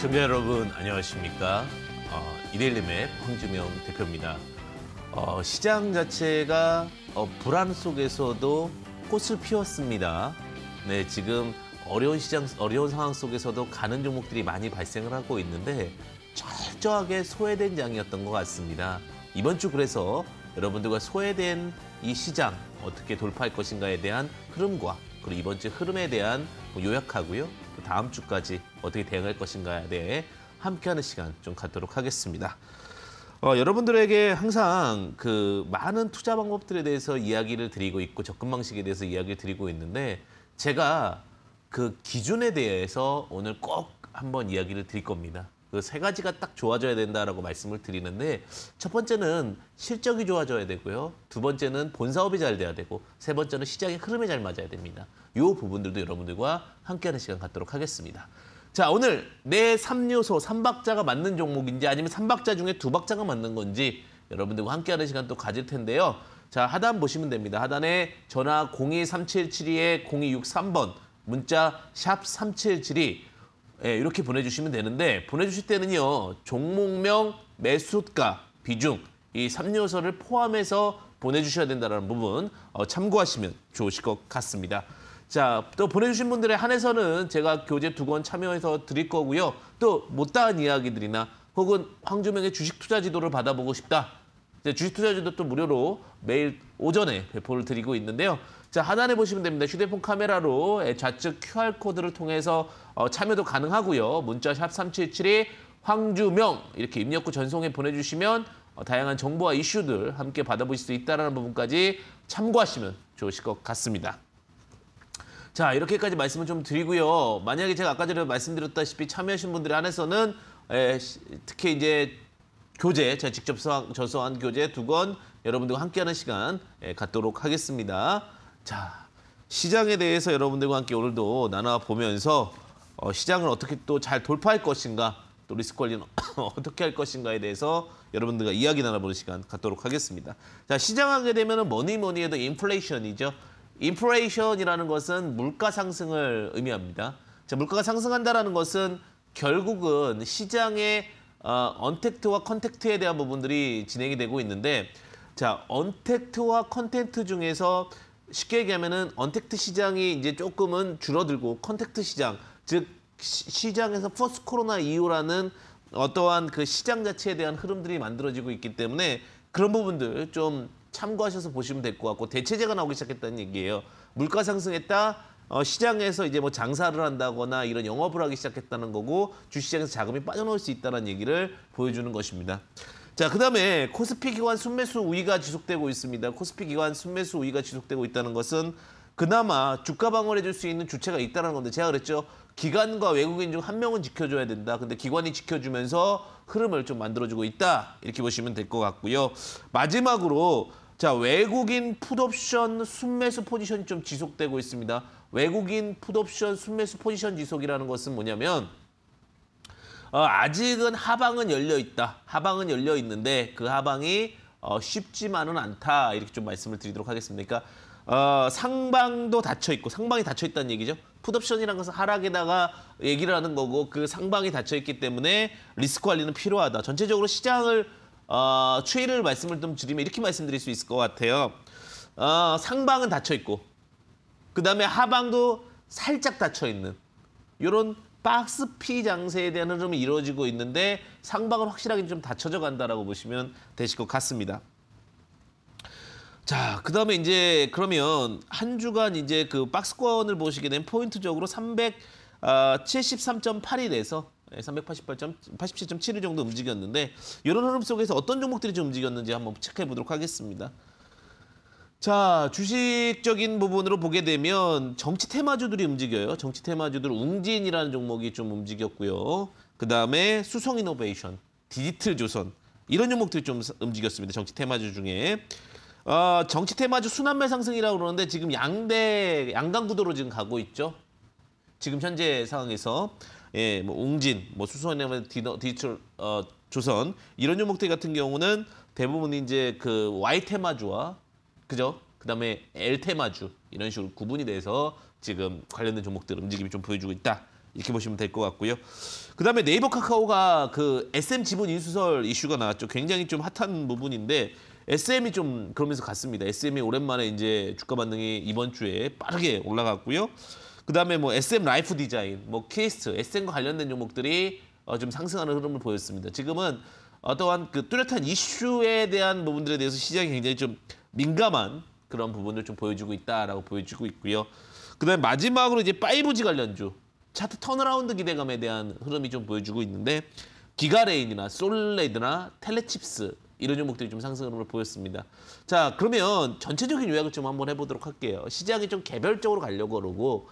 시청자 여러분 안녕하십니까? 어, 이데일리맵 황주명 대표입니다. 어, 시장 자체가 어, 불안 속에서도 꽃을 피웠습니다. 네, 지금 어려운 시장, 어려운 상황 속에서도 가는 종목들이 많이 발생을 하고 있는데 철저하게 소외된 장이었던 것 같습니다. 이번 주 그래서 여러분들과 소외된 이 시장 어떻게 돌파할 것인가에 대한 흐름과 그리고 이번 주 흐름에 대한 뭐 요약하고요. 다음 주까지 어떻게 대응할 것인가에 대해 함께하는 시간 좀 갖도록 하겠습니다. 어, 여러분들에게 항상 그 많은 투자 방법들에 대해서 이야기를 드리고 있고 접근 방식에 대해서 이야기를 드리고 있는데 제가 그 기준에 대해서 오늘 꼭 한번 이야기를 드릴 겁니다. 그 세 가지가 딱 좋아져야 된다라고 말씀을 드리는데 첫 번째는 실적이 좋아져야 되고요. 두 번째는 본 사업이 잘 돼야 되고 세 번째는 시장의 흐름에 잘 맞아야 됩니다. 이 부분들도 여러분들과 함께하는 시간 갖도록 하겠습니다. 자 오늘 내 3요소 3박자가 맞는 종목인지 아니면 3박자 중에 2박자가 맞는 건지 여러분들과 함께하는 시간 또 가질 텐데요. 자 하단 보시면 됩니다. 하단에 전화 023772-0263번 문자 샵 3772 예, 이렇게 보내주시면 되는데 보내주실 때는요. 종목명, 매수가, 비중 이 3요소를 포함해서 보내주셔야 된다는 부분 어, 참고하시면 좋으실 것 같습니다. 자, 또 보내주신 분들에 한해서는 제가 교재 두 권 참여해서 드릴 거고요. 또 못다한 이야기들이나 혹은 황주명의 주식 투자 지도를 받아보고 싶다. 주식 투자 지도 또 무료로 매일 오전에 배포를 드리고 있는데요. 자, 하단에 보시면 됩니다. 휴대폰 카메라로 좌측 QR코드를 통해서 어, 참여도 가능하고요. 문자 샵 3772, 황주명 이렇게 입력 후 전송해 보내주시면 어, 다양한 정보와 이슈들 함께 받아보실 수 있다는 부분까지 참고하시면 좋으실 것 같습니다. 자 이렇게까지 말씀을 좀 드리고요. 만약에 제가 아까 전에 말씀드렸다시피 참여하신 분들에 한해서는 에, 예, 특히 이제 교재, 제가 직접 수학, 저수한 교재 두 권 여러분들과 함께하는 시간 에, 예, 갖도록 하겠습니다. 자 시장에 대해서 여러분들과 함께 오늘도 나눠보면서 어, 시장을 어떻게 또 잘 돌파할 것인가 또 리스크 관리는 어떻게 할 것인가에 대해서 여러분들과 이야기 나눠보는 시간 갖도록 하겠습니다. 자 시장하게 되면 뭐니 뭐니 해도 인플레이션이죠. 인플레이션이라는 것은 물가 상승을 의미합니다. 자, 물가가 상승한다는 것은 결국은 시장의 어, 언택트와 컨택트에 대한 부분들이 진행이 되고 있는데 자, 언택트와 컨텐트 중에서 쉽게 얘기하면은 언택트 시장이 이제 조금은 줄어들고 컨택트 시장 즉 시, 시장에서 포스트 코로나 이후라는 어떠한 그 시장 자체에 대한 흐름들이 만들어지고 있기 때문에 그런 부분들 좀 참고하셔서 보시면 될 것 같고 대체재가 나오기 시작했다는 얘기예요. 물가 상승했다. 어, 시장에서 이제 뭐 장사를 한다거나 이런 영업을 하기 시작했다는 거고 주시장에서 자금이 빠져나올 수 있다는 얘기를 보여주는 것입니다. 자, 그다음에 코스피 기관 순매수 우위가 지속되고 있습니다. 코스피 기관 순매수 우위가 지속되고 있다는 것은 그나마 주가 방어를 해줄 수 있는 주체가 있다는 건데 제가 그랬죠. 기관과 외국인 중 한 명은 지켜줘야 된다. 근데 기관이 지켜주면서 흐름을 좀 만들어주고 있다. 이렇게 보시면 될 것 같고요. 마지막으로 자 외국인 풋옵션 순매수 포지션이 좀 지속되고 있습니다. 외국인 풋옵션 순매수 포지션 지속이라는 것은 뭐냐면 어, 아직은 하방은 열려 있다. 하방은 열려 있는데 그 하방이 어, 쉽지만은 않다. 이렇게 좀 말씀을 드리도록 하겠습니다. 그러니까 어, 상방도 닫혀 있고 상방이 닫혀 있다는 얘기죠. 풋옵션이라는 것은 하락에다가 얘기를 하는 거고 그 상방이 닫혀 있기 때문에 리스크 관리는 필요하다. 전체적으로 시장을 어, 추이를 말씀을 좀 드리면 이렇게 말씀드릴 수 있을 것 같아요. 어, 상방은 닫혀 있고 그 다음에 하방도 살짝 닫혀 있는 이런 박스 피 장세에 대한 흐름이 이루어지고 있는데 상방은 확실하게 좀 닫혀져 간다라고 보시면 되실 것 같습니다. 자, 그 다음에 이제 그러면 한 주간 이제 그 박스권을 보시게 된 포인트적으로 3 7 3 8이돼서 388.87.7일 정도 움직였는데 이런 흐름 속에서 어떤 종목들이 좀 움직였는지 한번 체크해 보도록 하겠습니다. 자, 주식적인 부분으로 보게 되면 정치 테마주들이 움직여요. 정치 테마주들 웅진이라는 종목이 좀 움직였고요. 그다음에 수성이노베이션, 디지털 조선 이런 종목들이 좀 움직였습니다. 정치 테마주 중에. 어, 정치 테마주 순환매 상승이라고 그러는데 지금 양대 양강 구도로 지금 가고 있죠. 지금 현재 상황에서 예, 뭐 웅진, 뭐 수소에너지 뭐 디지털 어, 조선 이런 종목들 같은 경우는 대부분 이제 그 Y 테마주와 그죠? 그다음에 L 테마주 이런 식으로 구분이 돼서 지금 관련된 종목들 움직임이 좀 보여주고 있다. 이렇게 보시면 될 것 같고요. 그다음에 네이버 카카오가 그 SM 지분 인수설 이슈가 나왔죠. 굉장히 좀 핫한 부분인데 SM이 좀 그러면서 갔습니다. SM이 오랜만에 이제 주가 반등이 이번 주에 빠르게 올라갔고요. 그다음에 뭐 SM 라이프 디자인, 뭐 케이스트, SM과 관련된 종목들이 어, 좀 상승하는 흐름을 보였습니다. 지금은 어떠한 그 뚜렷한 이슈에 대한 부분들에 대해서 시장이 굉장히 좀 민감한 그런 부분을 좀 보여주고 있다라고 보여주고 있고요. 그다음에 마지막으로 이제 5G 관련주 차트 턴어라운드 기대감에 대한 흐름이 좀 보여주고 있는데 기가레인이나 솔레드나 텔레칩스 이런 종목들이 좀 상승 흐름을 보였습니다. 자 그러면 전체적인 요약을 좀 한번 해보도록 할게요. 시장이 좀 개별적으로 가려고 그러고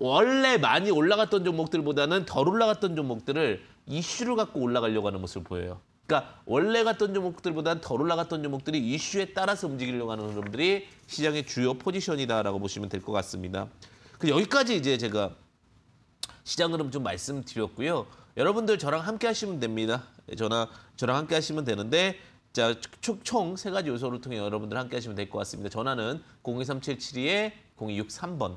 원래 많이 올라갔던 종목들보다는 덜 올라갔던 종목들을 이슈를 갖고 올라가려고 하는 모습을 보여요. 그러니까 원래 갔던 종목들보다는 덜 올라갔던 종목들이 이슈에 따라서 움직이려고 하는 흐름들이 시장의 주요 포지션이다라고 보시면 될 것 같습니다. 그 여기까지 이제 제가 시장 흐름 좀 말씀드렸고요. 여러분들 저랑 함께 하시면 됩니다. 저나 예, 저랑 함께 하시면 되는데 자, 총세 가지 요소를 통해 여러분들 함께 하시면 될 것 같습니다. 전화는 0 2 3 7 7 2 0 6 3번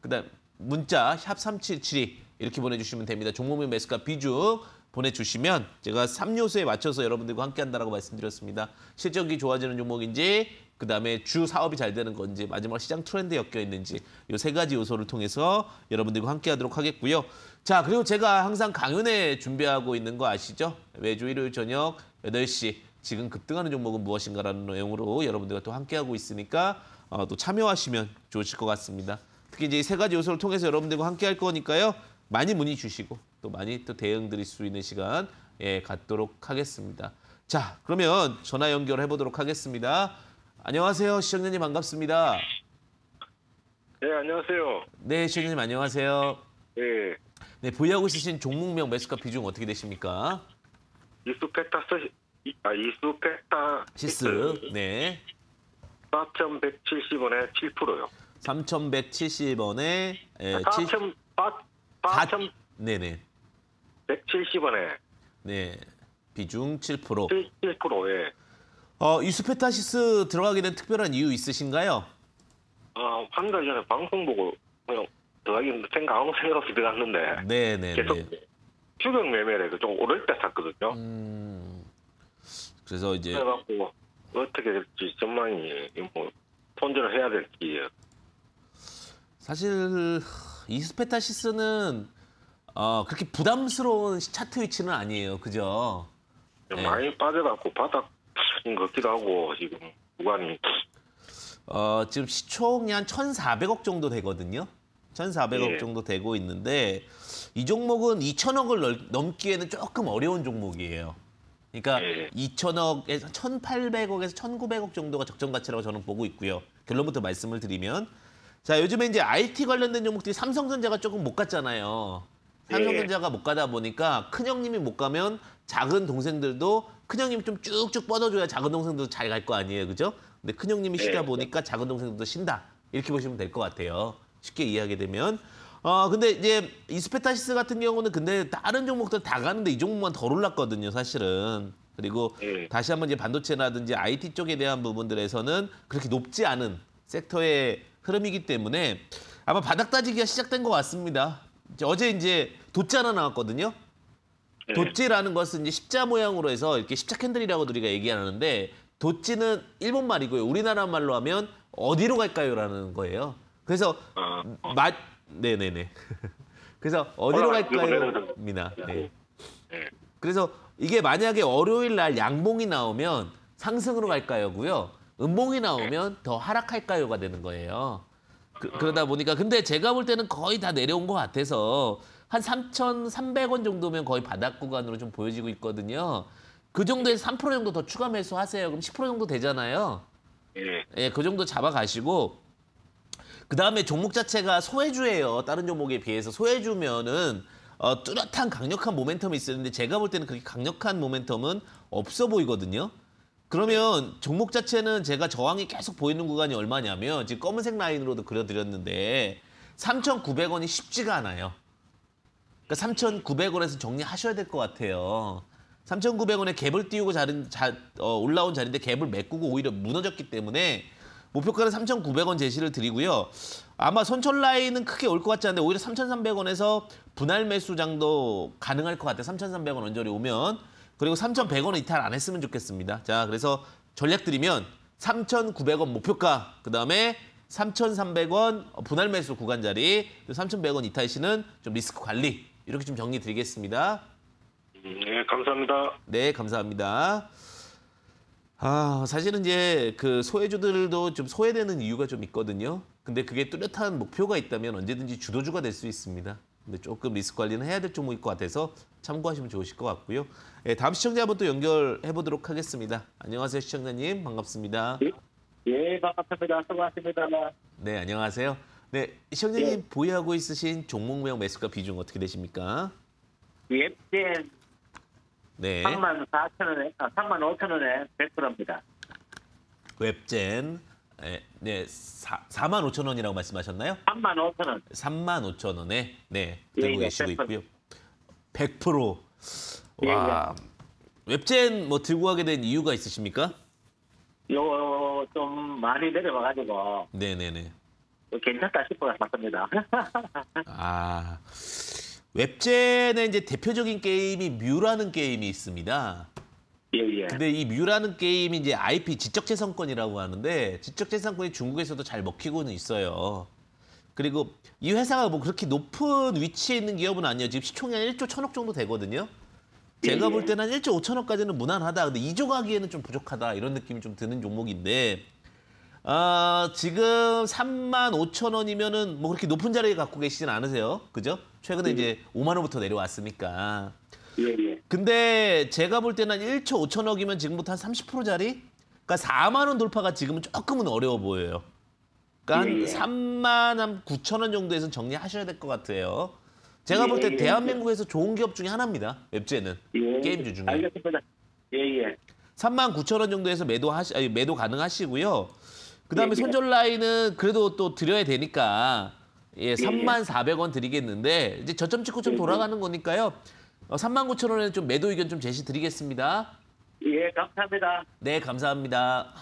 그다음 문자 샵 3772 이렇게 보내 주시면 됩니다. 종목의 매수가 비중 보내주시면 제가 3요소에 맞춰서 여러분들과 함께한다고 말씀드렸습니다. 실적이 좋아지는 종목인지 그다음에 주 사업이 잘 되는 건지 마지막 시장 트렌드에 엮여 있는지 이 세 가지 요소를 통해서 여러분들과 함께하도록 하겠고요. 자 그리고 제가 항상 강연회 준비하고 있는 거 아시죠? 매주 일요일 저녁 8시 지금 급등하는 종목은 무엇인가라는 내용으로 여러분들과 또 함께하고 있으니까 어, 또 참여하시면 좋으실 것 같습니다. 특히 이제 이세 가지 요소를 통해서 여러분들과 함께할 거니까요. 많이 문의 주시고 또 많이 또 대응 드릴 수 있는 시간 예, 갖도록 하겠습니다. 자, 그러면 전화 연결해 보도록 하겠습니다. 안녕하세요. 시청자님 반갑습니다. 네, 안녕하세요. 네, 시청자님 안녕하세요. 네. 네, 보유하고 있으신 종목명 매수가 비중 어떻게 되십니까? 이수펙타스 아, 이수펙타시스. 네. 4,170원에 7%요. 3,170원에 예, 4,000 4 4 네네. 170원에. 네. 비중 7%. 7, 예 어, 이스페타시스 들어가게 된 특별한 이유 있으신가요? 어, 한달 전에 방송 보고 그냥 들어가긴 생각 아무 생각 없이 들어갔는데. 네, 네. 네. 계속 추격 매매를 좀 오를 때 샀거든요. 음. 그래서 이제 그래갖고 어떻게 될지 전망이 뭐 손절을 해야 될지. 사실 이스페타시스는 어, 그렇게 부담스러운 차트 위치는 아니에요. 그죠? 네. 많이 빠져갖고 바닥인 것 같기도 하고 지금 구간이 어, 지금 시총이 한 1,400억 정도 되거든요. 1,400억 예. 정도 되고 있는데 이 종목은 2,000억을 넘기에는 조금 어려운 종목이에요. 그러니까 예. 2,000억에서 1,800억에서 1,900억 정도가 적정 가치라고 저는 보고 있고요. 결론부터 말씀을 드리면 자 요즘에 이제 IT 관련된 종목들이 삼성전자가 조금 못 갔잖아요. 산성근자가못 예. 가다 보니까 큰 형님이 못 가면 작은 동생들도 큰 형님이 좀 쭉쭉 뻗어줘야 작은 동생도 들잘갈 거 아니에요, 그죠? 근데 큰 형님이 네, 쉬다 네. 보니까 작은 동생들도 쉰다 이렇게 보시면 될 것 같아요. 쉽게 이해하게 되면. 어 근데 이제 이스페타시스 같은 경우는 근데 다른 종목들 다 가는데 이 종목만 덜 올랐거든요, 사실은. 그리고 네. 다시 한번 이제 반도체라든지 IT 쪽에 대한 부분들에서는 그렇게 높지 않은 섹터의 흐름이기 때문에 아마 바닥 따지기가 시작된 것 같습니다. 이제 어제 이제 돗자 하나 나왔거든요. 돗지라는 네. 것은 이제 십자 모양으로 해서 이렇게 십자 캔들이라고 우리가 얘기하는데 돗지는 일본 말이고요. 우리나라 말로 하면 어디로 갈까요라는 거예요. 그래서 아, 어. 맛 네네네. 그래서 어디로 아, 갈까요입니다. 네. 네. 네. 그래서 이게 만약에 월요일 날 양봉이 나오면 상승으로 갈까요고요. 음봉이 나오면 더 하락할까요가 되는 거예요. 그, 어. 러다 보니까 근데 제가 볼 때는 거의 다 내려온 것 같아서 한 3,300원 정도면 거의 바닥 구간으로 좀 보여지고 있거든요. 그 정도에서 3% 정도 더 추가 매수하세요. 그럼 10% 정도 되잖아요. 예. 예, 그 정도 잡아가시고 그 다음에 종목 자체가 소외주예요. 다른 종목에 비해서 소외주면은 어, 뚜렷한 강력한 모멘텀이 있었는데 제가 볼 때는 그렇게 강력한 모멘텀은 없어 보이거든요. 그러면 종목 자체는 제가 저항이 계속 보이는 구간이 얼마냐면 지금 검은색 라인으로도 그려드렸는데 3,900원이 쉽지가 않아요. 그러니까 3,900원에서 정리하셔야 될 것 같아요. 3,900원에 갭을 띄우고 자른, 자, 어, 올라온 자리인데 갭을 메꾸고 오히려 무너졌기 때문에 목표가는 3,900원 제시를 드리고요. 아마 선천 라인은 크게 올 것 같지 않은데 오히려 3,300원에서 분할 매수 장도 가능할 것 같아요. 3,300원 언저리 오면. 그리고 3,100원은 이탈 안 했으면 좋겠습니다. 자, 그래서 전략 드리면 3,900원 목표가, 그다음에 3,300원 분할 매수 구간 자리, 3,100원 이탈 시는 좀 리스크 관리 이렇게 좀 정리 드리겠습니다. 네, 감사합니다. 네, 감사합니다. 아, 사실은 이제 그 소외주들도 좀 소외되는 이유가 좀 있거든요. 근데 그게 뚜렷한 목표가 있다면 언제든지 주도주가 될 수 있습니다. 근데 조금 리스크 관리는 해야 될 종목일 것 같아서 참고하시면 좋으실 것 같고요. 예, 다음 시청자 분번또 연결해 보도록 하겠습니다. 안녕하세요, 시청자님 반갑습니다. 예, 예 반갑습니다. 수고하십니다. 네, 안녕하세요. 네, 시청자님 예. 보유하고 있으신 종목명 매수가 비중 어떻게 되십니까? 웹젠 예, 예. 네. 3만 4천 원에, 아, 3만 5천 원에 100%입니다. 웹젠 네, 네 사, 4만 5천 원이라고 말씀하셨나요? 3만 5천 원. 3만 5천 원에 네 예, 들고 예, 계시고 100%. 있고요. 100%. 와. 예, 예. 웹젠 뭐 들고 가게 된 이유가 있으십니까? 요 좀 많이 내려와가지고. 네네네. 어, 괜찮다 싶어서 샀습니다. 아. 웹젠의 이제 대표적인 게임이 뮤라는 게임이 있습니다. 예, 예. 근데 이 뮤라는 게임이 이제 IP 지적재산권이라고 하는데 지적재산권이 중국에서도 잘 먹히고는 있어요. 그리고 이 회사가 뭐 그렇게 높은 위치에 있는 기업은 아니에요. 지금 시총이 한 1조 1천억 정도 되거든요. 제가 예, 볼 때는 한 1조 5천억까지는 무난하다. 근데 2조 가기에는 좀 부족하다. 이런 느낌이 좀 드는 종목인데 어, 지금 3만 5천 원이면은 뭐 그렇게 높은 자리에 갖고 계시진 않으세요. 그죠? 최근에 예. 이제 5만 원부터 내려왔으니까. 예, 예. 근데 제가 볼 때는 1초 5천억이면 지금부터 한 30%짜리? 그러니까 4만 원 돌파가 지금은 조금은 어려워 보여요. 그러니까 예, 예. 한 3만 한 9천 원 정도에서 정리하셔야 될 것 같아요. 제가 예, 볼때 예, 예. 대한민국에서 좋은 기업 중에 하나입니다. 웹제는 게임주 중에. 알겠습니다. 예예. 3만 9천 원 정도에서 매도하시 아니, 매도 가능하시고요. 그다음에 손절라인은 그래도 또 드려야 되니까 예, 3만 400원 드리겠는데 이제 저점 찍고 좀 돌아가는 거니까요. 어, 3만 9천 원에 좀 매도 의견 좀 제시 드리겠습니다. 예, 감사합니다. 네, 감사합니다.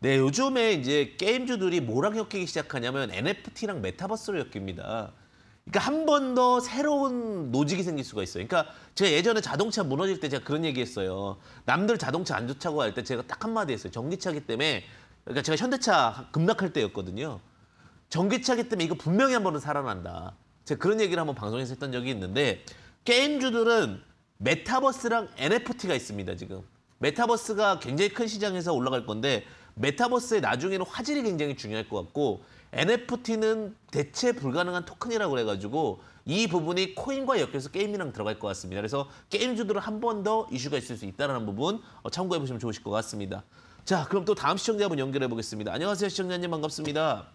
네, 요즘에 이제 게임주들이 뭐랑 엮이기 시작하냐면 NFT랑 메타버스로 엮입니다. 그러니까 한 번 더 새로운 노직이 생길 수가 있어요. 그러니까 제가 예전에 자동차 무너질 때 제가 그런 얘기했어요. 남들 자동차 안 좋다고 할 때 제가 딱 한마디 했어요. 전기차기 때문에 그러니까 제가 현대차 급락할 때였거든요. 전기차기 때문에 이거 분명히 한 번은 살아난다. 제가 그런 얘기를 한 번 방송에서 했던 적이 있는데 게임주들은 메타버스랑 NFT가 있습니다, 지금. 메타버스가 굉장히 큰 시장에서 올라갈 건데 메타버스의 나중에는 화질이 굉장히 중요할 것 같고 NFT는 대체 불가능한 토큰이라고 해가지고 이 부분이 코인과 엮여서 게임이랑 들어갈 것 같습니다. 그래서 게임주들은 한 번 더 이슈가 있을 수 있다는 부분 어, 참고해보시면 좋으실 것 같습니다. 자, 그럼 또 다음 시청자분 연결해보겠습니다. 안녕하세요, 시청자님 반갑습니다.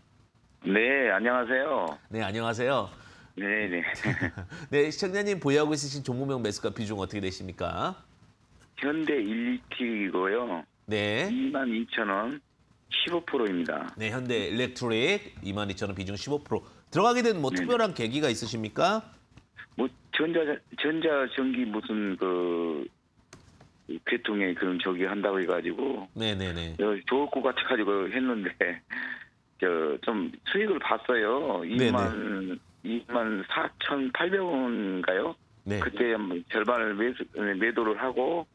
네, 안녕하세요. 네, 안녕하세요. 네네. 네, 시청자님 보유하고 있으신 종목명 매수가 비중 어떻게 되십니까? 현대 1, 리틱이고요 네. 2 2 0원 15%입니다. 네, 현대 일렉트릭 2 2 0원 비중 15%. 들어가게 된 뭐 특별한 계기가 있으십니까? 뭐 전자 전자 전기 무슨 그대통령이 그런 저기 한다고 해가지고 네네네 어, 좋을 것 같아가지고 했는데 저 좀 수익을 봤어요. 2만 2만 4,800원인가요? 네. 그때 절반을 매수, 매도를 하고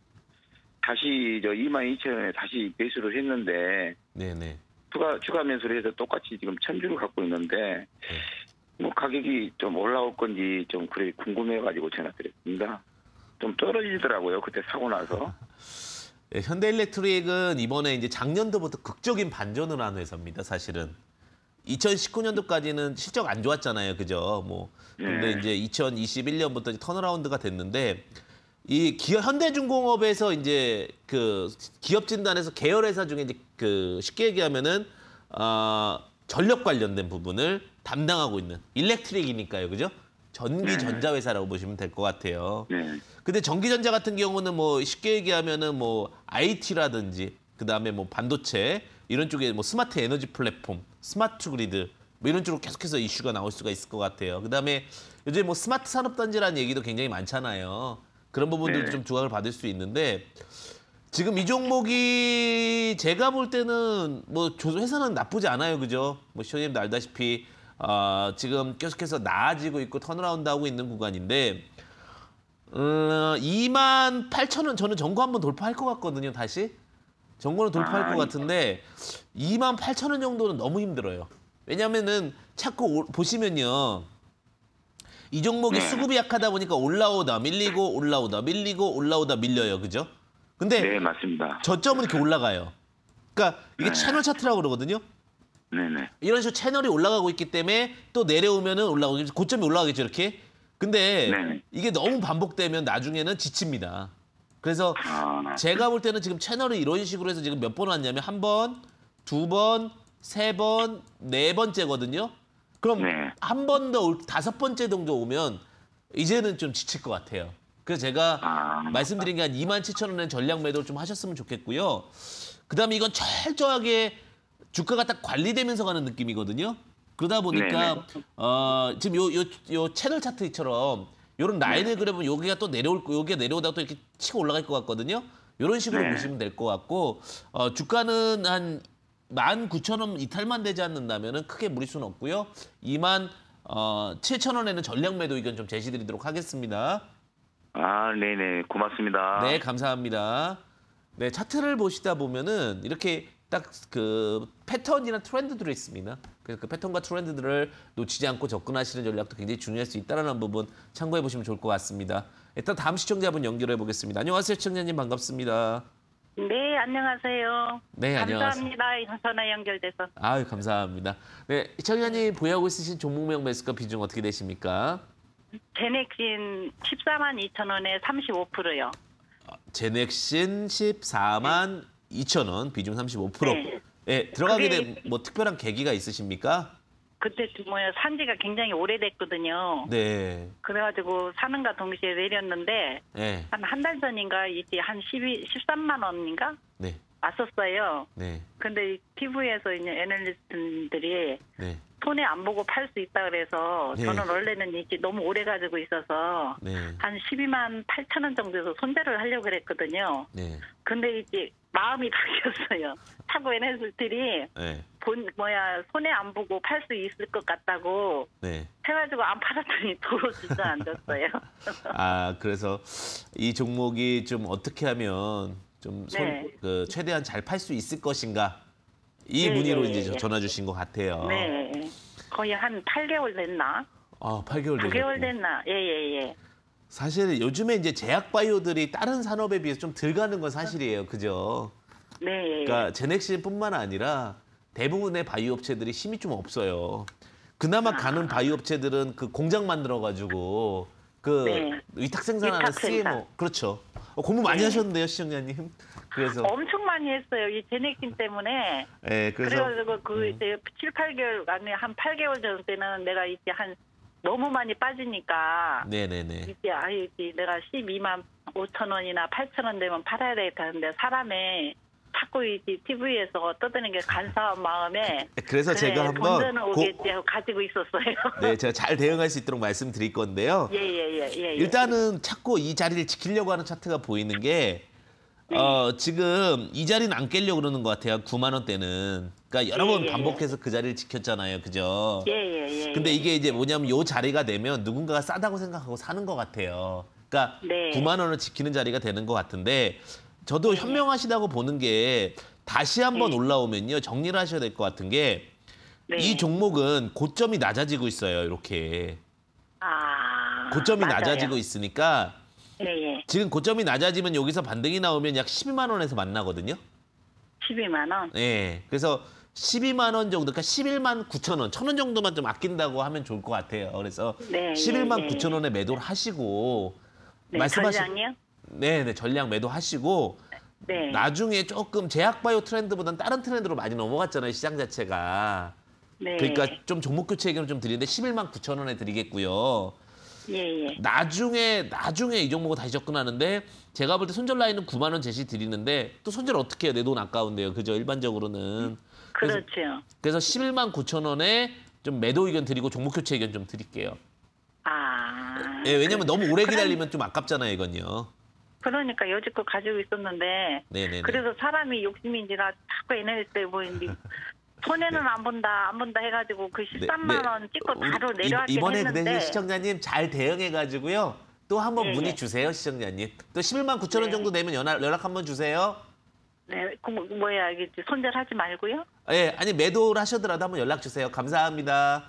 다시 저 2만 2천 원에 다시 매수를 했는데 네네. 네. 추가 추가 매수를 해서 똑같이 지금 천주를 갖고 있는데 네. 뭐 가격이 좀 올라올 건지 좀 그래 궁금해가지고 전화드렸습니다. 좀 떨어지더라고요 그때 사고 나서. 네, 현대일렉트릭은 이번에 이제 작년도부터 극적인 반전을 한 회사입니다 사실은. 2019년도까지는 실적 안 좋았잖아요. 그죠? 뭐. 근데 예. 이제 2021년부터 턴어라운드가 됐는데 이 기업 현대중공업에서 이제 그 기업 진단에서 계열 회사 중에 이제 그 쉽게 얘기하면은 아 어, 전력 관련된 부분을 담당하고 있는 일렉트릭이니까요. 그죠? 전기 예. 전자 회사라고 보시면 될 것 같아요. 네. 근데 전기 전자 같은 경우는 뭐 쉽게 얘기하면은 뭐 IT라든지 그다음에 뭐 반도체 이런 쪽에 뭐 스마트 에너지 플랫폼 스마트 그리드 뭐 이런 쪽으로 계속해서 이슈가 나올 수가 있을 것 같아요. 그다음에 요즘 뭐 스마트 산업단지라는 얘기도 굉장히 많잖아요. 그런 부분들도 네. 좀 조각을 받을 수 있는데 지금 이 종목이 제가 볼 때는 뭐 회사는 나쁘지 않아요, 그죠? 뭐 시원님도 알다시피 어, 지금 계속해서 나아지고 있고 턴어라운드 하고 있는 구간인데 음, 2만 8천 원 저는 전고 한번 돌파할 것 같거든요, 다시. 정고는 돌파할 아, 것 예. 같은데 2만 8천 원 정도는 너무 힘들어요. 왜냐면은 자꾸 오, 보시면요. 이 종목이 네. 수급이 약하다 보니까 올라오다 밀리고 올라오다 밀리고 올라오다 밀려요. 그죠? 근데 네, 맞습니다. 저점은 이렇게 올라가요. 그러니까 이게 네. 채널 차트라고 그러거든요. 네네. 이런 식으로 채널이 올라가고 있기 때문에 또 내려오면은 올라오고 고점이 올라가겠죠, 이렇게. 근데 네 이게 너무 반복되면 나중에는 지칩니다. 그래서 아... 네. 제가 볼 때는 지금 채널이 이런 식으로 해서 지금 몇 번 왔냐면 한 번, 두 번, 세 번, 네 번째거든요. 그럼 네. 한번 더 다섯 번째 정도 오면 이제는 좀 지칠 것 같아요. 그래서 제가 아... 말씀드린 게 한 2만 7천 원의 전략 매도를 좀 하셨으면 좋겠고요. 그다음에 이건 철저하게 주가가 딱 관리되면서 가는 느낌이거든요. 그러다 보니까 네네. 네. 어, 지금 요, 요, 요 채널 차트처럼 요런 네. 라인을 그려보면 여기가 또 내려올 거, 여기가 내려오다가 또 이렇게 치고 올라갈 것 같거든요. 이런 식으로 네. 보시면 될 것 같고 어, 주가는 한 19,000원 이탈만 되지 않는다면 크게 무리수는 없고요. 2만 어, 7,000원에는 전략 매도 의견 좀 제시드리도록 하겠습니다. 아, 네네. 고맙습니다. 네, 감사합니다. 네, 차트를 보시다 보면은 이렇게 딱 그 패턴이나 트렌드들이 있습니다. 그 패턴과 트렌드들을 놓치지 않고 접근하시는 전략도 굉장히 중요할 수 있다는 부분 참고해 보시면 좋을 것 같습니다. 일단 다음 시청자분 연결해 보겠습니다. 안녕하세요, 시청자님 반갑습니다. 네, 안녕하세요. 네, 감사합니다. 전화 연결돼서. 아유, 감사합니다. 네, 시청자님 보유하고 있으신 종목명 매수가 비중 어떻게 되십니까? 제넥신 14만 2천 원에 35%요. 아, 제넥신 14만 네. 2천 원 비중 35%. 네. 예, 들어가게 된 뭐 특별한 계기가 있으십니까? 그때 뭐야 산지가 굉장히 오래됐거든요. 네. 그래가지고 사는가 동시에 내렸는데 네. 예. 한한 달 전인가 이제 한 12, 13만 원인가? 네. 왔었어요. 네. 근데 TV에서 이제 애널리스트들이 네. 손에 안 보고 팔 수 있다 그래서 네. 저는 원래는 이제 너무 오래 가지고 있어서 네. 한 12만 8천 원 정도에서 손절을 하려고 그랬거든요. 네. 근데 이제 마음이 바뀌었어요. 타고 있 해술들이 네. 본 뭐야 손에 안 보고 팔 수 있을 것 같다고 네. 해가지고 안 팔았더니 도로 진짜 안 됐어요. 아 그래서 이 종목이 좀 어떻게 하면 좀 네. 손, 네. 최대한 잘 팔 수 있을 것인가 이 네, 문의로 네, 이제 네. 전화 주신 것 같아요. 네, 거의 한 8개월 됐나? 아 8개월 됐나? 9개월 됐나? 예예 예. 예, 예. 사실 요즘에 이제 제약 바이오들이 다른 산업에 비해서 좀 덜 가는 건 사실이에요. 그죠? 네. 그러니까 제넥신뿐만 아니라 대부분의 바이오 업체들이 힘이 좀 없어요. 그나마 아. 가는 바이오 업체들은 그 공장 만들어 가지고 그 네. 위탁 생산하는 위탁 CMO 그렇죠. 어, 공부 많이 네. 하셨는데요, 시청자님. 그래서 엄청 많이 했어요. 이 제넥신 때문에. 네, 그래서 그래가지고 그 음. 이제 7, 8개월 안에 한 8개월 전 때는 내가 이제 한 너무 많이 빠지니까 네 네네. 이게 아이 내가 12만 5천 원이나 8천 원 되면 팔아야 되겠다는데 사람의 자꾸 이제 TV에서 떠드는 게 간사한 마음에 그, 그래서 그래, 네, 제가 한번 오겠지 고 가지고 있었어요. 네, 제가 잘 대응할 수 있도록 말씀드릴 건데요. 예예예. 예, 예, 예, 예, 일단은 자꾸 이 자리를 지키려고 하는 차트가 보이는 게 어, 네. 어, 지금 이 자리는 안 깰려고 그러는 것 같아요. 9만 원대는. 그러니까 예, 여러 예, 번 예, 반복해서 그 자리를 지켰잖아요. 그죠? 예, 예, 예, 예. 근데 이게 이제 뭐냐면 요 자리가 되면 누군가가 싸다고 생각하고 사는 것 같아요. 그러니까 네. 9만 원을 지키는 자리가 되는 것 같은데 저도 네. 현명하시다고 보는 게 다시 한번 네. 올라오면요. 정리를 하셔야 될 것 같은 게이 네. 종목은 고점이 낮아지고 있어요. 이렇게. 아, 고점이 맞아요. 낮아지고 있으니까 네, 예. 지금 고점이 낮아지면 여기서 반등이 나오면 약 12만 원에서 만나거든요. 12만 원. 예. 그래서 12만 원 정도, 그러니까 11만 9천 원, 천 원 정도만 좀 아낀다고 하면 좋을 것 같아요. 그래서 네, 11만 예, 9천 원에 매도를 하시고 네, 말씀하신 네, 네, 전량 매도하시고 네. 나중에 조금 제약바이오 트렌드보다는 다른 트렌드로 많이 넘어갔잖아요, 시장 자체가. 네. 그러니까 좀 종목 교체 얘기를 좀 드리는데 11만 9천 원에 드리겠고요. 예, 예. 나중에 나중에 이 종목을 다시 접근하는데 제가 볼 때 손절 라인은 9만 원 제시 드리는데 또 손절 어떻게 해요? 내 돈 아까운데요. 그죠? 일반적으로는. 음. 그렇죠. 그래서, 그래서 11만 9천 원에 좀 매도 의견 드리고 종목 교체 의견 좀 드릴게요. 아. 예, 왜냐면 너무 오래 기다리면 그럼, 좀 아깝잖아요, 이건요. 그러니까 여지껏 가지고 있었는데 네네네. 그래서 사람이 욕심인지라 자꾸 얘네들 때 보이는데 뭐 손해는 네. 안 본다 안 본다 해가지고 그 13만 네, 원 찍고 바로 내려왔긴 이번에 했는데 이번에 시청자님 잘 대응해가지고 요또 한번 네, 문의 네. 주세요 시청자님 또 11만 9천 원 정도 내면 연락, 연락 한번 주세요 네, 그 뭐, 야 이게 손절하지 말고요. 예, 아니 매도를 하셔더라도 한번 연락 주세요. 감사합니다.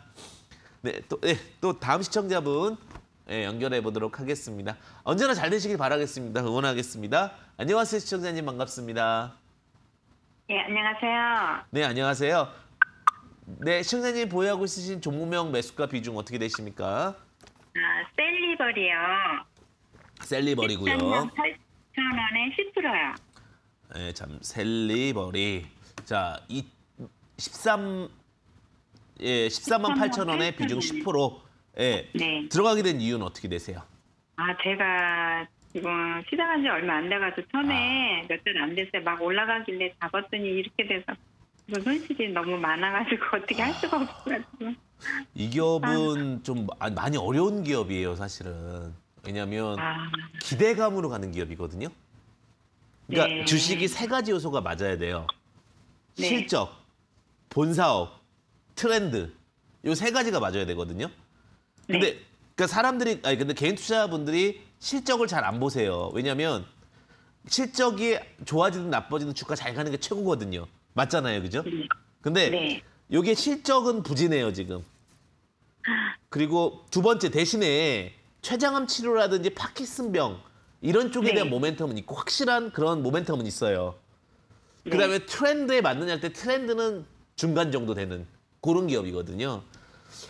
네, 또, 예, 또 다음 시청자분 예, 연결해 보도록 하겠습니다. 언제나 잘 되시길 바라겠습니다. 응원하겠습니다. 안녕하세요, 시청자님 반갑습니다. 예, 안녕하세요. 네, 안녕하세요. 네, 시청자님 보유하고 있으신 종목명 매수가 비중 어떻게 되십니까? 아, 셀리버리요. 셀리버리고요. 8,000원에 10%요. 예, 참 셀리버리. 자, 이 13, 예, 14만 8천 원의 비중 10%. 예, 네. 들어가게 된 이유는 어떻게 되세요? 아, 제가 지금 시작한 지 얼마 안 돼가지고 처음에 아. 몇달 안 됐어요. 막 올라가길래 잡았더니 이렇게 돼서 그 손실이 너무 많아가지고 어떻게 할 수가 없어가지고. 이 기업은 아. 좀 아, 많이 어려운 기업이에요, 사실은. 왜냐하면 아. 기대감으로 가는 기업이거든요. 그러니까 네. 주식이 세 가지 요소가 맞아야 돼요. 네. 실적, 본사업, 트렌드 요 세 가지가 맞아야 되거든요. 근데 네. 그러니까 사람들이 아니 근데 개인 투자분들이 실적을 잘 안 보세요. 왜냐하면 실적이 좋아지든 나빠지든 주가 잘 가는 게 최고거든요. 맞잖아요, 그죠? 네. 근데 네. 요게 실적은 부진해요 지금. 그리고 두 번째 대신에 췌장암 치료라든지 파키슨병 이런 쪽에 네. 대한 모멘텀은 있고 확실한 그런 모멘텀은 있어요. 네. 그다음에 트렌드에 맞느냐 할 때 트렌드는 중간 정도 되는 그런 기업이거든요.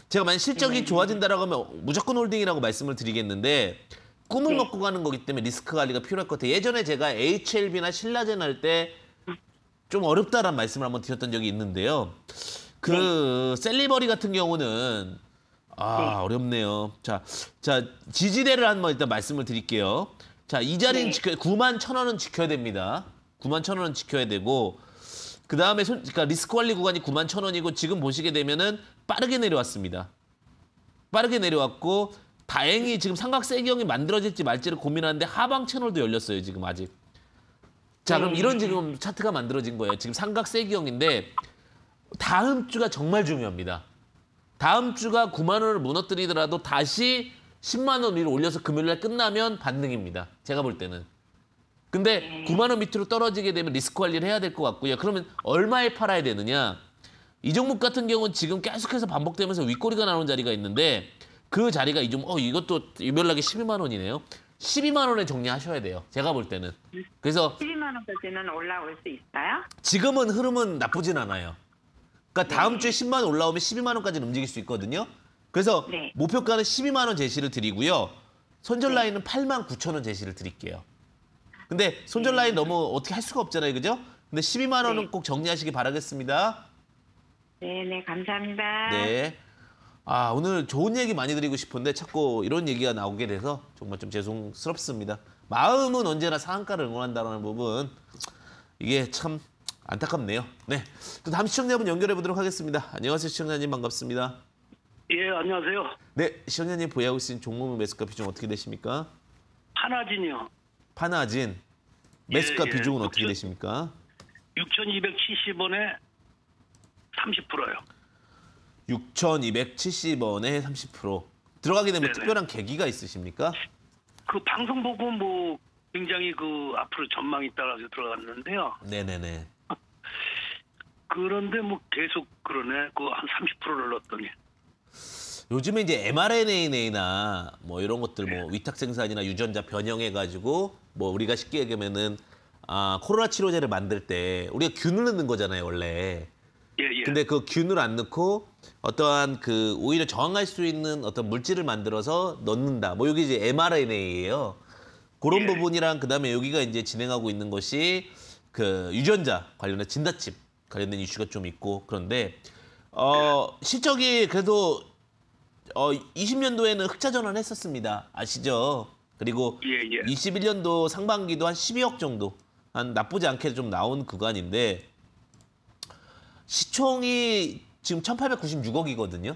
제가 만약 실적이 네. 좋아진다라고 하면 무조건 홀딩이라고 말씀을 드리겠는데 꿈을 네. 먹고 가는 거기 때문에 리스크 관리가 필요할 것 같아요. 예전에 제가 HLB나 신라젠 할 때 좀 어렵다라는 말씀을 한번 드렸던 적이 있는데요. 그 네. 셀리버리 같은 경우는 아 네. 어렵네요. 자, 자 지지대를 한번 일단 말씀을 드릴게요. 자, 이 자리는 네. 지켜 야 9만 천 원은 지켜야 됩니다. 9만 천 원은 지켜야 되고 그 다음에 그러니까 리스크 관리 구간이 9만 천 원이고 지금 보시게 되면은 빠르게 내려왔습니다. 빠르게 내려왔고 다행히 지금 삼각세기형이 만들어질지 말지를 고민하는데 하방 채널도 열렸어요 지금 아직. 자 그럼 네. 이런 지금 차트가 만들어진 거예요. 지금 삼각세기형인데 다음 주가 정말 중요합니다. 다음 주가 9만 원을 무너뜨리더라도 다시 10만 원 위로 올려서 금요일 날 끝나면 반등입니다. 제가 볼 때는. 근데 9만 원 밑으로 떨어지게 되면 리스크 관리를 해야 될 것 같고요. 그러면 얼마에 팔아야 되느냐? 이 종목 같은 경우는 지금 계속해서 반복되면서 윗꼬리가 나오는 자리가 있는데 그 자리가 이좀어 이것도 유별나게 12만 원이네요. 12만 원에 정리하셔야 돼요. 제가 볼 때는. 그래서 12만 원까지는 올라올 수 있어요? 지금은 흐름은 나쁘진 않아요. 그러니까 다음 주에 10만 원 올라오면 12만 원까지는 움직일 수 있거든요. 그래서 네. 목표가는 12만 원 제시를 드리고요. 손절 네. 라인은 8만 9천 원 제시를 드릴게요. 근데 손절 네. 라인 너무 어떻게 할 수가 없잖아요. 그죠? 근데 12만 원은 네. 꼭 정리하시기 바라겠습니다. 네네 감사합니다. 네. 아 오늘 좋은 얘기 많이 드리고 싶은데 자꾸 이런 얘기가 나오게 돼서 정말 좀 죄송스럽습니다. 마음은 언제나 상한가를 응원한다는 부분 이게 참 안타깝네요. 네, 또 다음 시청자분 연결해 보도록 하겠습니다. 안녕하세요 시청자님 반갑습니다. 예, 안녕하세요. 네, 시원님 보유하고 있는 종목 매수가 비중 어떻게 되십니까? 파나진이요. 파나진. 예, 매수가 예, 예. 비중은 6, 어떻게 되십니까? 6,270원에 30%요. 6,270원에 30%. 들어가게 되면 네네. 특별한 계기가 있으십니까? 그 방송 보고 뭐 굉장히 그 앞으로 전망이 따라서 들어갔는데요. 네네네. 그런데 뭐 계속 그러네. 그 한 30%를 넣었더니. 요즘에 이제 mRNA나 뭐 이런 것들 뭐 네. 위탁 생산이나 유전자 변형해 가지고 뭐 우리가 쉽게 얘기하면은 아, 코로나 치료제를 만들 때 우리가 균을 넣는 거잖아요, 원래. 예, 예. 근데 그 균을 안 넣고 어떠한 그 오히려 저항할 수 있는 어떤 물질을 만들어서 넣는다. 뭐 여기 이제 mRNA예요. 그런 예. 부분이랑 그다음에 여기가 이제 진행하고 있는 것이 그 유전자 관련된 진단칩 관련된 이슈가 좀 있고 그런데 어 네. 실적이 그래도 어, 20년도에는 흑자 전환했었습니다. 아시죠? 그리고 예, 예. 21년도 상반기도 한 12억 정도 한 나쁘지 않게 좀 나온 구간인데 시총이 지금 1896억이거든요.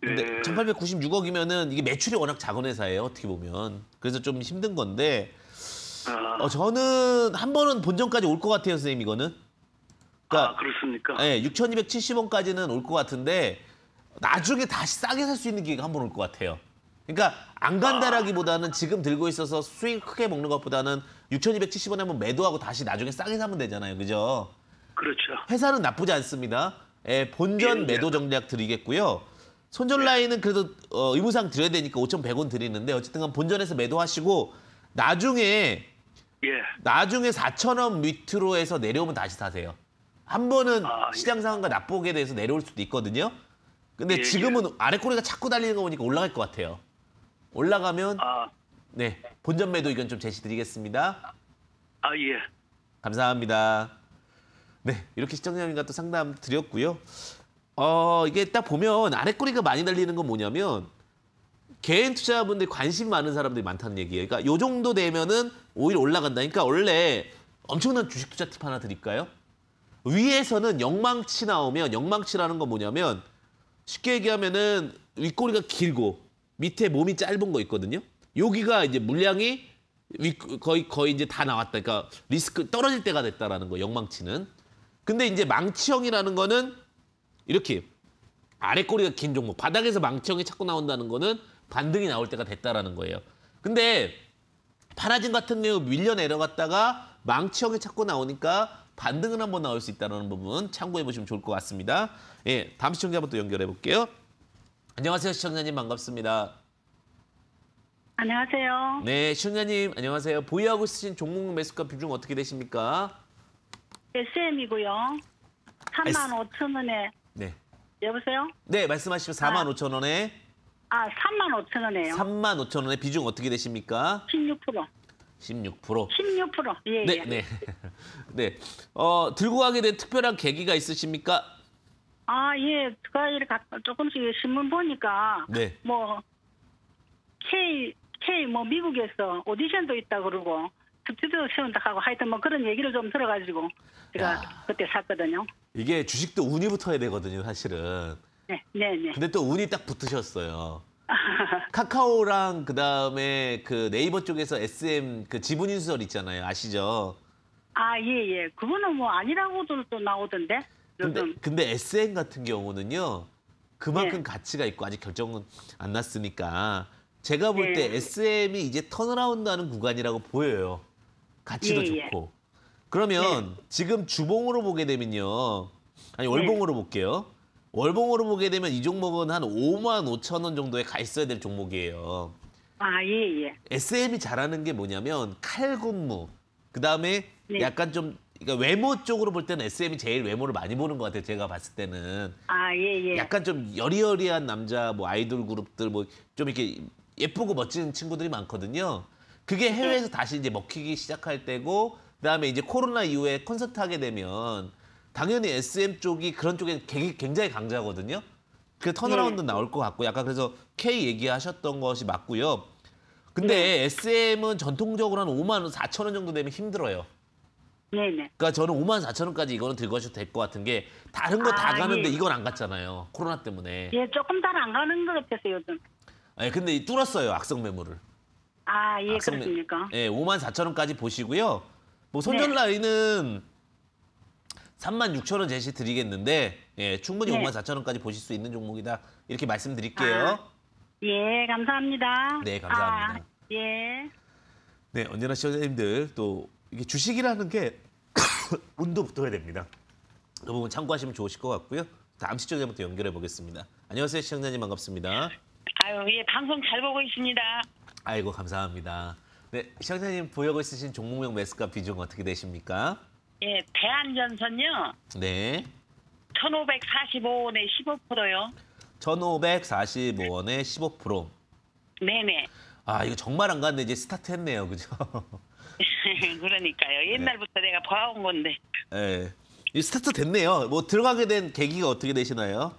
근데 네. 1896억이면은 이게 매출이 워낙 작은 회사예요. 어떻게 보면. 그래서 좀 힘든 건데 아. 어, 저는 한 번은 본전까지 올 것 같아요, 선생님 이거는. 그러니까, 아, 그렇습니까? 네, 예, 6,270원까지는 올 것 같은데 나중에 다시 싸게 살 수 있는 기회가 한 번 올 것 같아요. 그러니까 안 간다라기보다는 지금 들고 있어서 수익 크게 먹는 것보다는 6,270원에 한번 매도하고 다시 나중에 싸게 사면 되잖아요. 그죠? 그렇죠. 회사는 나쁘지 않습니다. 예, 본전 예. 매도 정략 드리겠고요. 손절 라인은 그래도 어, 의무상 드려야 되니까 5,100원 드리는데 어쨌든 간 본전에서 매도하시고 나중에 예. 나중에 4,000원 밑으로 해서 내려오면 다시 사세요. 한 번은 아, 예. 시장 상황과 나쁘게 돼서 내려올 수도 있거든요. 근데 예, 예. 지금은 예. 아래 꼬리가 자꾸 달리는 거 보니까 올라갈 것 같아요. 올라가면 아, 네 본전 매도 의견 좀 제시드리겠습니다. 아 예. 감사합니다. 네 이렇게 시청자님과 또 상담 드렸고요. 어 이게 딱 보면 아래 꼬리가 많이 달리는 건 뭐냐면 개인 투자분들 관심 많은 사람들이 많다는 얘기예요. 그러니까 요 정도 되면은 오히려 올라간다니까 그러니까 원래 엄청난 주식 투자 팁 하나 드릴까요? 위에서는 영망치 나오면 영망치라는 건 뭐냐면 쉽게 얘기하면은 윗꼬리가 길고 밑에 몸이 짧은 거 있거든요. 여기가 이제 물량이 거의 거의 이제 다 나왔다. 그러니까 리스크 떨어질 때가 됐다라는 거 영망치는. 근데 이제 망치형이라는 거는 이렇게 아래 꼬리가 긴 종목 바닥에서 망치형이 자꾸 나온다는 거는 반등이 나올 때가 됐다라는 거예요. 근데 파라진 같은 경우 밀려 내려갔다가 망치형이 자꾸 나오니까 반등은 한번 나올 수 있다는 부분 참고해 보시면 좋을 것 같습니다. 예, 다음 시청자분 또 연결해 볼게요. 안녕하세요, 시청자님 반갑습니다. 안녕하세요. 네, 시청자님 안녕하세요. 보유하고 있으신 종목 매수가 비중 어떻게 되십니까? SM이고요. 3만 5천 원에. 네. 여보세요? 네, 말씀하시면 4만 아. 5천 원에. 아, 3만 아, 5천 원에요. 3만 5천 원에 비중 어떻게 되십니까? 16%. 16%. 16%. 예. 네, 예. 네. 네. 어, 들고 가게 된 특별한 계기가 있으십니까? 아, 예. 제가 그 이 조금씩 신문 보니까 네. 뭐 K K 뭐 미국에서 오디션도 있다 그러고 스튜디오 세운다 하고 하여튼 뭐 그런 얘기를 좀 들어가지고 제가 야. 그때 샀거든요. 이게 주식도 운이 붙어야 되거든요, 사실은. 네, 네, 네. 근데 또 운이 딱 붙으셨어요. 카카오랑 그다음에 그 네이버 쪽에서 SM 그 지분 인수설 있잖아요. 아시죠? 아, 예, 예. 그거는 뭐 아니라고도 또 나오던데. 근데, 근데 SN 같은 경우는요. 그만큼 네. 가치가 있고 아직 결정은 안 났으니까 제가 볼때 네. SM이 이제 턴어라운드 하는 구간이라고 보여요. 가치도 예, 예. 좋고. 예. 그러면 네. 지금 주봉으로 보게 되면요. 아니 네. 월봉으로 볼게요. 월봉으로 보게 되면 이 종목은 한 5만 5천 원 정도에 가 있어야 될 종목이에요. 아, 예, 예. SM이 잘하는 게 뭐냐면 칼군무, 그 다음에 네. 약간 좀 그러니까 외모 쪽으로 볼 때는 SM이 제일 외모를 많이 보는 것 같아요. 제가 봤을 때는. 아, 예, 예. 약간 좀 여리여리한 남자, 뭐 아이돌 그룹들, 뭐 좀 이렇게 예쁘고 멋진 친구들이 많거든요. 그게 해외에서 다시 이제 먹히기 시작할 때고, 그다음에 이제 코로나 이후에 콘서트 하게 되면 당연히 SM 쪽이 그런 쪽에 굉장히 강자거든요. 그 턴어라운드 네. 예. 나올 것 같고 약간 그래서 K 얘기하셨던 것이 맞고요. 근데 네. SM은 전통적으로 한 5만 원, 4천 원 정도 되면 힘들어요. 그러니까 저는 5만 4천 원까지 이거는 들고 가셔도 될 것 같은 게 다른 거다 아, 가는데 예. 이건 안 갔잖아요. 코로나 때문에. 예, 조금 잘안 가는 것 같아서 요즘. 예, 근데 뚫었어요. 악성 매물을. 아, 예, 악성 그렇습니까? 예, 5만 4천 원까지 보시고요. 뭐 손절 네. 라인은 네. 3만 6천 원 제시 드리겠는데 예, 충분히 네. 5만 4천 원까지 보실 수 있는 종목이다. 이렇게 말씀드릴게요. 아, 예, 감사합니다. 네, 감사합니다. 아, 예. 네, 언제나 시청자님들 또 이게 주식이라는 게 운도 붙어야 됩니다. 그 부분 참고하시면 좋으실 것 같고요. 다음 시청자부터 연결해 보겠습니다. 안녕하세요, 시청자님 반갑습니다. 아유, 예, 방송 잘 보고 있습니다. 아이고, 감사합니다. 네, 시청자님 보유고 있으신 종목명 매스카 비중 어떻게 되십니까? 예, 대한전선요. 네. 1,545원에 15%요. 1,545원에 15%. 네네. 아, 이거 정말 안 갔는데 이제 스타트 했네요. 그죠? 그러니까요. 네. 옛날부터 내가 봐온 건데. 예. 이 스타트 됐네요. 뭐 들어가게 된 계기가 어떻게 되시나요?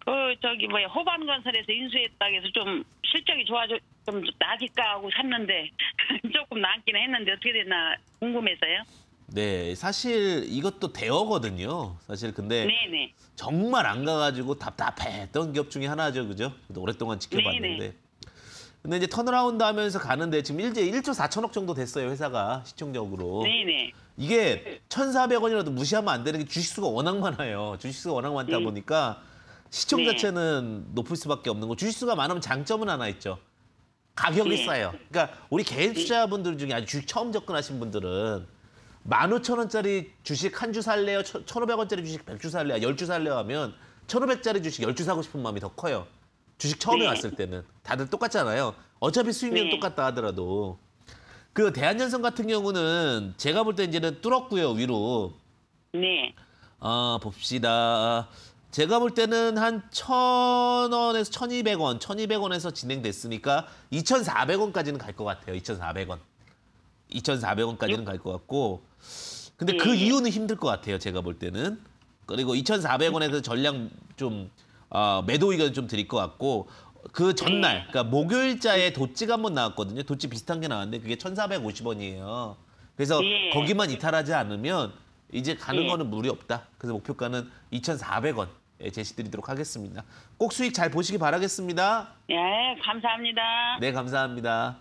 그 저기 뭐야 호반 건설에서 인수했다고 해서 좀 실적이 좋아져 좀나기까 하고 샀는데 조금 나긴 했는데 어떻게 됐나 궁금해서요. 네, 사실 이것도 대어거든요. 사실 근데 네네. 네. 정말 안 가가지고 답답했던 기업 중에 하나죠, 그죠? 오랫동안 지켜봤는데. 네네. 네. 근데 이제 턴어라운드 하면서 가는데 지금 일제 1조 4천억 정도 됐어요, 회사가 시청적으로 네네. 이게 1,400원이라도 무시하면 안 되는 게 주식수가 워낙 많아요. 주식수가 워낙 많다 음. 보니까 시청 네. 자체는 높을 수밖에 없는 거. 주식수가 많으면 장점은 하나 있죠. 가격이 네. 싸요. 그러니까 우리 개인 투자분들 중에 아주 주식 처음 접근하신 분들은 1 5 0 0 0 원짜리 주식 한 주 살래요? 1 5 0 0 원짜리 주식 1 0 0주 살래요? 1 0주 살래요? 하면 1 5 0 0짜리 주식 1 0주 사고 싶은 마음이 더 커요. 주식 처음에 네. 왔을 때는 다들 똑같잖아요. 어차피 수익률 네. 똑같다 하더라도 그 대한전선 같은 경우는 제가 볼때 이제는 뚫었고요 위로. 네. 아 봅시다. 제가 볼 때는 한 천원에서 천이백 원 천이백 원에서 진행됐으니까 이천사백 원까지는 갈 것 같아요. 이천사백 원 이천사백 원까지는 갈 것 같고. 근데 그 네. 그 이유는 힘들 것 같아요. 제가 볼 때는. 그리고 이천사백 원에서 전량 좀 어, 매도 의견 좀 드릴 것 같고 그 전날, 그러니까 목요일자에 도찌가 한번 나왔거든요. 도찌 비슷한 게 나왔는데 그게 천사백오십 원이에요 그래서 예. 거기만 이탈하지 않으면 이제 가는 예. 거는 무리 없다. 그래서 목표가는 이천사백 원 예, 제시드리도록 하겠습니다. 꼭 수익 잘 보시기 바라겠습니다. 예, 감사합니다. 네, 감사합니다.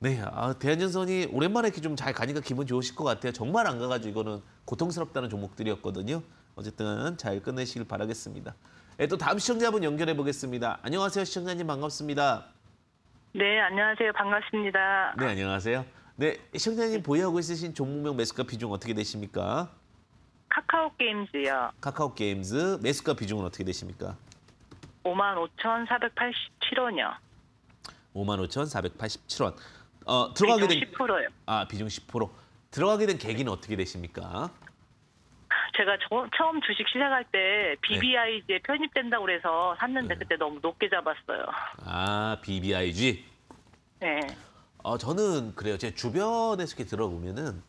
네, 아, 대한전선이 오랜만에 이렇게 좀 잘 가니까 기분 좋으실 것 같아요. 정말 안 가가지고 이거는 고통스럽다는 종목들이었거든요. 어쨌든 잘 끝내시길 바라겠습니다. 예, 또 다음 시청자분 연결해 보겠습니다. 안녕하세요, 시청자님 반갑습니다. 네, 안녕하세요. 반갑습니다. 네, 안녕하세요. 네, 시청자님 보유하고 있으신 종목명 매수가 비중 어떻게 되십니까? 카카오 게임즈요. 카카오 게임즈 매수가 비중은 어떻게 되십니까? 55,487원이요. 55,487원. 어, 들어가게 비중 된 10%요. 아, 비중 10%. 들어가게 된 계기는 어떻게 되십니까? 제가 저, 처음 주식 시작할 때 네. BBIG에 편입된다고 해서 샀는데 네. 그때 너무 높게 잡았어요. 아, BBIG? 네. 어, 저는 그래요. 제 주변에서 이렇게 들어보면은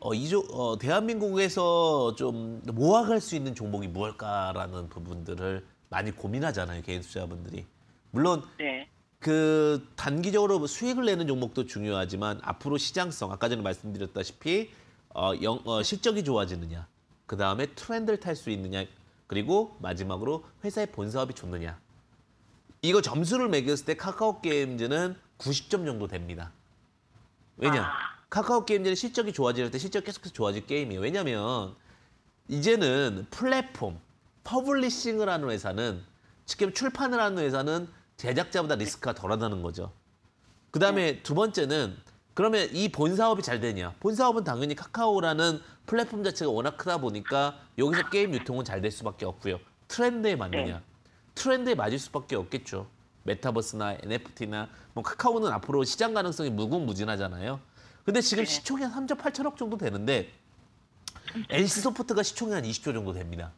어, 이조, 어, 대한민국에서 좀 모아갈 수 있는 종목이 무엇일까라는 부분들을 많이 고민하잖아요. 개인 투자분들이. 물론 네. 그 단기적으로 뭐 수익을 내는 종목도 중요하지만 앞으로 시장성 아까 전에 말씀드렸다시피 어, 영, 어, 실적이 좋아지느냐 그 다음에 트렌드를 탈 수 있느냐 그리고 마지막으로 회사의 본 사업이 좋느냐 이거 점수를 매겼을 때 카카오 게임즈는 90점 정도 됩니다. 왜냐? 아. 카카오 게임즈는 실적이 좋아질 때 실적 계속해서 좋아질 게임이에요. 왜냐면 이제는 플랫폼, 퍼블리싱을 하는 회사는 지금 출판을 하는 회사는 제작자보다 리스크가 덜하다는 거죠. 그 다음에 네. 두 번째는 그러면 이 본 사업이 잘 되냐? 본 사업은 당연히 카카오라는 플랫폼 자체가 워낙 크다 보니까 여기서 게임 유통은 잘 될 수밖에 없고요. 트렌드에 맞느냐? 네. 트렌드에 맞을 수밖에 없겠죠. 메타버스나 NFT나 뭐 카카오는 앞으로 시장 가능성이 무궁무진하잖아요. 근데 지금 네. 시총이 한 3조 8천억 정도 되는데 NC소프트가 시총이 한 20조 정도 됩니다.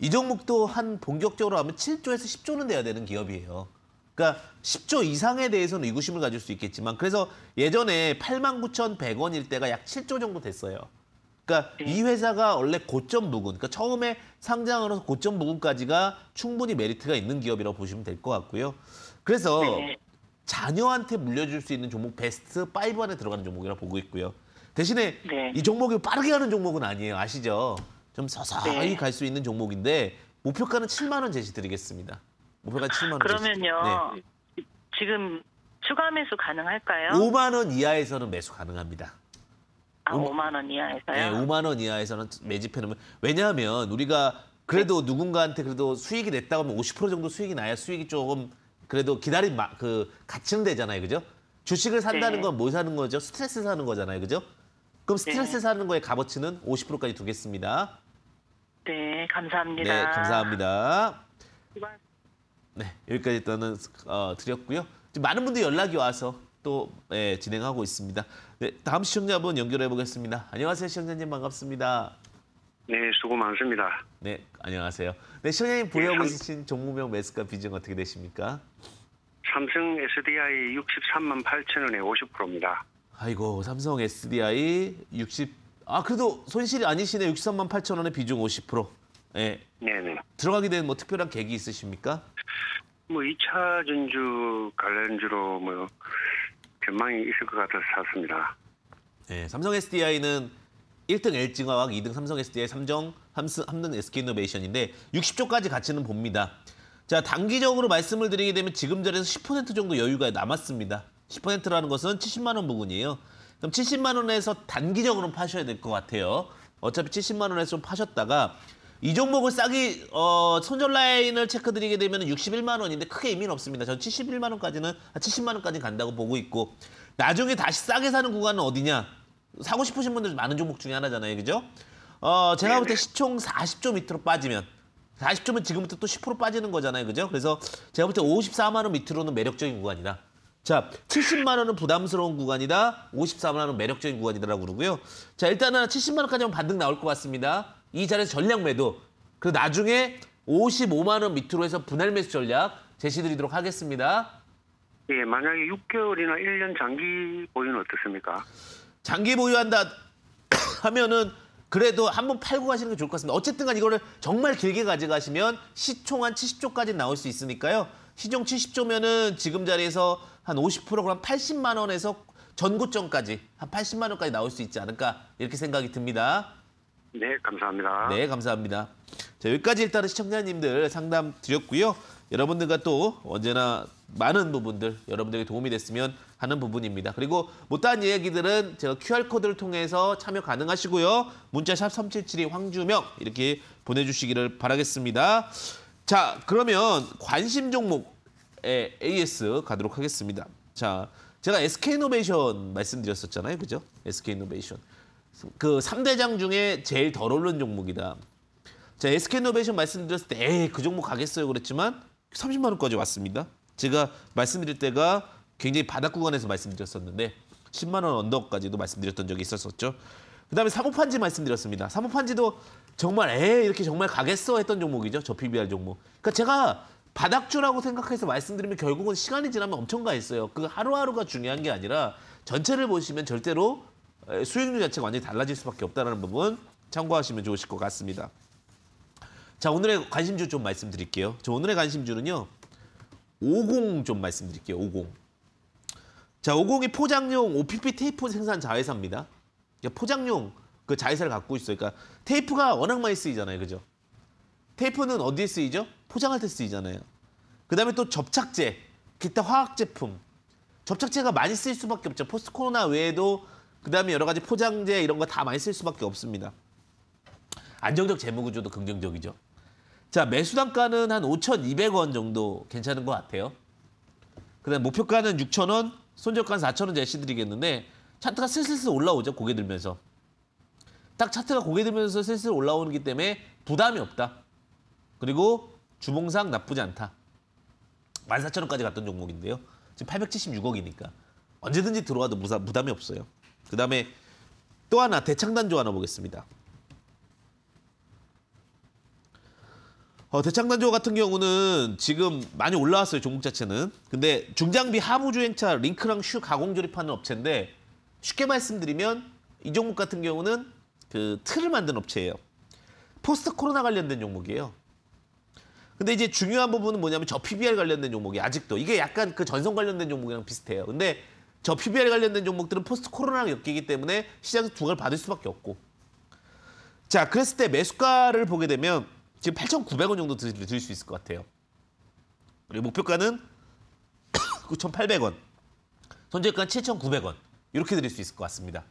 이 종목도 한 본격적으로 하면 7조에서 10조는 돼야 되는 기업이에요. 그러니까 10조 이상에 대해서는 의구심을 가질 수 있겠지만 그래서 예전에 89,100원일 때가 약 7조 정도 됐어요. 그러니까 예. 이 회사가 원래 고점 부근, 그러니까 처음에 상장으로서 고점 부근까지가 충분히 메리트가 있는 기업이라고 보시면 될 것 같고요. 그래서 네. 자녀한테 물려줄 수 있는 종목 베스트 5 안에 들어가는 종목이라고 보고 있고요. 대신에 네. 이 종목이 빠르게 가는 종목은 아니에요. 아시죠? 좀 서서히 네. 갈수 있는 종목인데 목표가는 7만 원 제시드리겠습니다. 목백가 7만 원. 그러면요. 네. 지금 추가 매수 가능할까요? 5만 원 이하에서는 매수 가능합니다. 아, 5, 5만 원 이하에서요? 네, 5만 원 이하에서는 매집해 놓으면 왜냐하면 우리가 그래도 네. 누군가한테 그래도 수익이 냈다고 하면 50% 정도 수익이 나야 수익이 조금 그래도 기다린 마, 그 가치는 되잖아요. 그죠? 주식을 산다는 네. 건뭐 사는 거죠? 스트레스 사는 거잖아요. 그죠? 그럼 네. 스트레스 네. 사는 거의 값어치는 50%까지 두겠습니다. 네, 감사합니다. 네, 감사합니다. 수고하셨습 네, 여기까지 일단은 어, 드렸고요. 지금 많은 분들이 연락이 와서 또 예, 진행하고 있습니다. 네, 다음 시청자분 연결해 보겠습니다. 안녕하세요, 시청자님 반갑습니다. 네, 수고 많습니다. 네, 안녕하세요. 네, 시청자님 보유하고 네, 계신 종목명 매스카 비중 어떻게 되십니까? 삼성 SDI 63만 8천 원에 50%입니다. 아이고, 삼성 SDI 60... 아, 그래도 손실이 아니시네. 63만 8천 원에 비중 50%. 예. 네. 네네. 들어가게 된 뭐 특별한 계기 있으십니까? 뭐 2차 전주 관련주로 뭐 전망이 있을 것 같아서 샀습니다. 네, 삼성 SDI는 1등 LG화학, 2등 삼성 SDI, 3정 함스, 함는 SK이노베이션인데 60조까지 가치는 봅니다. 자, 단기적으로 말씀을 드리게 되면 지금 자리에서 10% 정도 여유가 남았습니다. 10%라는 것은 70만 원 부근이에요. 그럼 70만 원에서 단기적으로 파셔야 될 것 같아요. 어차피 70만 원에서 좀 파셨다가 이 종목을 싸기 어, 손절 라인을 체크드리게 되면 61만 원인데 크게 의미는 없습니다. 전 71만 원까지는 70만 원까지 간다고 보고 있고 나중에 다시 싸게 사는 구간은 어디냐? 사고 싶으신 분들 많은 종목 중에 하나잖아요, 그죠? 어, 제가 볼때 네. 시총 40조 밑으로 빠지면 40조면 지금부터 또 10% 빠지는 거잖아요, 그죠? 그래서 제가 볼 때 54만 원 밑으로는 매력적인 구간이다. 자, 70만 원은 부담스러운 구간이다. 54만 원은 매력적인 구간이다라고 그러고요. 자, 일단은 70만 원까지는 반등 나올 것 같습니다. 이 자리에서 전략 매도. 그 나중에 55만 원 밑으로 해서 분할 매수 전략 제시드리도록 하겠습니다. 예, 만약에 6개월이나 1년 장기 보유는 어떻습니까? 장기 보유한다 하면은 그래도 한번 팔고 가시는 게 좋을 것 같습니다. 어쨌든 간 이거를 정말 길게 가져가시면 시총 한 70조까지 나올 수 있으니까요. 시종 70조면은 지금 자리에서 한 50% 그럼 한 80만 원에서 전고점까지 한 80만 원까지 나올 수 있지 않을까 이렇게 생각이 듭니다. 네, 감사합니다. 네, 감사합니다. 자, 여기까지 일단 시청자님들 상담 드렸고요. 여러분들과 또 언제나 많은 부분들 여러분들에게 도움이 됐으면 하는 부분입니다. 그리고 못다한 이야기들은 제가 QR코드를 통해서 참여 가능하시고요. 문자샵 3772 황주명 이렇게 보내주시기를 바라겠습니다. 자, 그러면 관심 종목에 AS 가도록 하겠습니다. 자, 제가 SK노베이션 말씀드렸었잖아요. 그죠? SK노베이션. 그 3대장 중에 제일 덜 오른 종목이다. 자, SK노베이션 말씀드렸을 때 에이, 그 종목 가겠어요 그랬지만 30만 원까지 왔습니다. 제가 말씀드릴 때가 굉장히 바닥 구간에서 말씀드렸었는데 10만 원언덕까지도 말씀드렸던 적이 있었었죠. 그다음에 사모판지 말씀드렸습니다. 사모판지도 정말 에 이렇게 정말 가겠어 했던 종목이죠. 저 PBR 종목. 그러니까 제가 바닥주라고 생각해서 말씀드리면 결국은 시간이 지나면 엄청 가 있어요. 그 하루하루가 중요한 게 아니라 전체를 보시면 절대로 수익률 자체가 완전히 달라질 수밖에 없다는 부분 참고하시면 좋으실 것 같습니다. 자 오늘의 관심주 좀 말씀드릴게요. 저 오늘의 관심주는요. 50 좀 말씀드릴게요. 50. 자 50이 포장용 OPP 테이프 생산 자회사입니다. 그러니까 포장용 그 자회사를 갖고 있어요. 그러니까 테이프가 워낙 많이 쓰이잖아요. 그죠? 테이프는 어디에 쓰이죠? 포장할 때 쓰이잖아요. 그다음에 또 접착제, 기타 화학 제품. 접착제가 많이 쓰일 수밖에 없죠. 포스 코로나 외에도 그다음에 여러 가지 포장재 이런 거 다 많이 쓸 수밖에 없습니다. 안정적 재무 구조도 긍정적이죠. 자, 매수 단가는 한 5,200원 정도 괜찮은 것 같아요. 그다음 목표가는 6,000원, 손절가는 4,000원 제시 드리겠는데 차트가 슬슬슬 올라오죠. 고개 들면서. 딱 차트가 고개 들면서 슬슬 올라오기 때문에 부담이 없다. 그리고 주봉상 나쁘지 않다. 14,000원까지 갔던 종목인데요. 지금 876억이니까 언제든지 들어와도 무사, 부담이 없어요. 그다음에 또 하나 대창단조 하나 보겠습니다. 어, 대창단조 같은 경우는 지금 많이 올라왔어요 종목 자체는. 근데 중장비 하부 주행차 링크랑 슈 가공 조립하는 업체인데 쉽게 말씀드리면 이 종목 같은 경우는 그 틀을 만든 업체예요. 포스트 코로나 관련된 종목이에요. 근데 이제 중요한 부분은 뭐냐면 저 PBR 관련된 종목이 아직도 이게 약간 그 전선 관련된 종목이랑 비슷해요. 근데 저 PBR 관련된 종목들은 포스트 코로나가 엮이기 때문에 시장에서 두각을 받을 수밖에 없고 자 그랬을 때 매수가를 보게 되면 지금 8,900원 정도 들, 들을 수 있을 것 같아요 그리고 목표가는 9,800원 손절가 7,900원 이렇게 드릴 수 있을 것 같습니다